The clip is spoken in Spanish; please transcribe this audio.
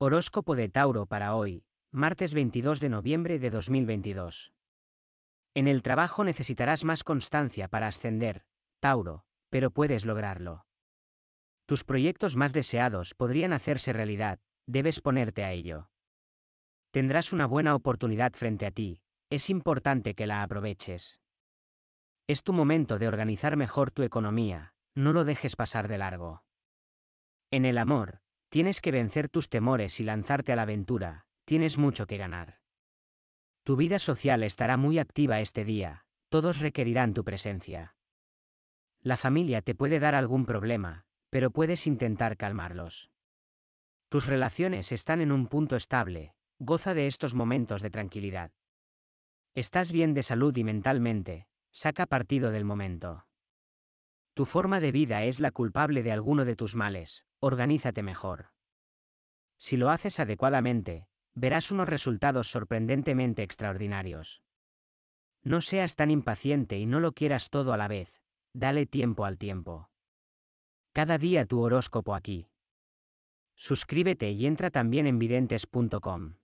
Horóscopo de Tauro para hoy, martes 22 de noviembre de 2022. En el trabajo necesitarás más constancia para ascender, Tauro, pero puedes lograrlo. Tus proyectos más deseados podrían hacerse realidad, debes ponerte a ello. Tendrás una buena oportunidad frente a ti, es importante que la aproveches. Es tu momento de organizar mejor tu economía, no lo dejes pasar de largo. En el amor, Tienes que vencer tus temores y lanzarte a la aventura, tienes mucho que ganar. Tu vida social estará muy activa este día, todos requerirán tu presencia. La familia te puede dar algún problema, pero puedes intentar calmarlos. Tus relaciones están en un punto estable, goza de estos momentos de tranquilidad. Estás bien de salud y mentalmente, saca partido del momento. Tu forma de vida es la culpable de alguno de tus males, organízate mejor. Si lo haces adecuadamente, verás unos resultados sorprendentemente extraordinarios. No seas tan impaciente y no lo quieras todo a la vez, dale tiempo al tiempo. Cada día tu horóscopo aquí. Suscríbete y entra también en videntes.com.